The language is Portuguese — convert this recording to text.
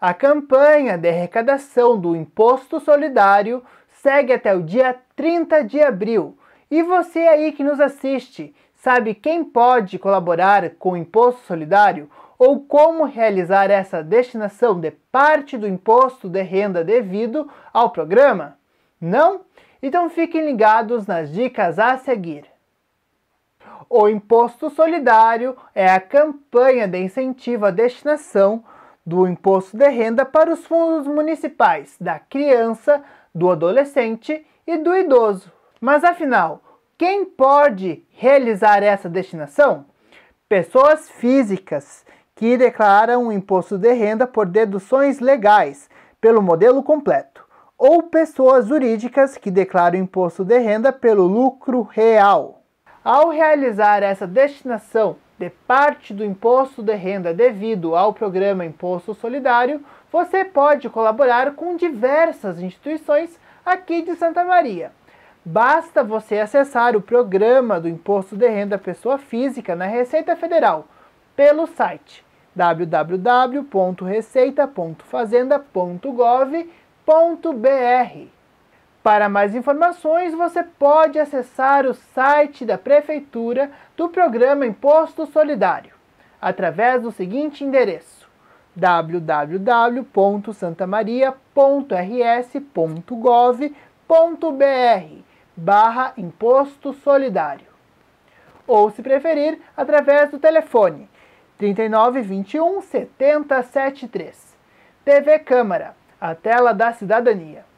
A campanha de arrecadação do Imposto Solidário segue até o dia 30 de abril. E você aí que nos assiste, sabe quem pode colaborar com o Imposto Solidário ou como realizar essa destinação de parte do imposto de renda devido ao programa? Não? Então fiquem ligados nas dicas a seguir. O Imposto Solidário é a campanha de incentivo à destinação do imposto de renda para os fundos municipais da criança, do adolescente e do idoso. Mas afinal, quem pode realizar essa destinação? Pessoas físicas que declaram o imposto de renda por deduções legais pelo modelo completo, ou pessoas jurídicas que declaram imposto de renda pelo lucro real. Ao realizar essa destinação de parte do imposto de renda devido ao programa Imposto Solidário, você pode colaborar com diversas instituições aqui de Santa Maria. Basta você acessar o programa do Imposto de Renda Pessoa Física na Receita Federal pelo site www.receita.fazenda.gov.br. Para mais informações, você pode acessar o site da Prefeitura do programa Imposto Solidário, através do seguinte endereço: www.santamaria.rs.gov.br barra Imposto Solidário. Ou, se preferir, através do telefone 3921 7073. TV Câmara, a tela da cidadania.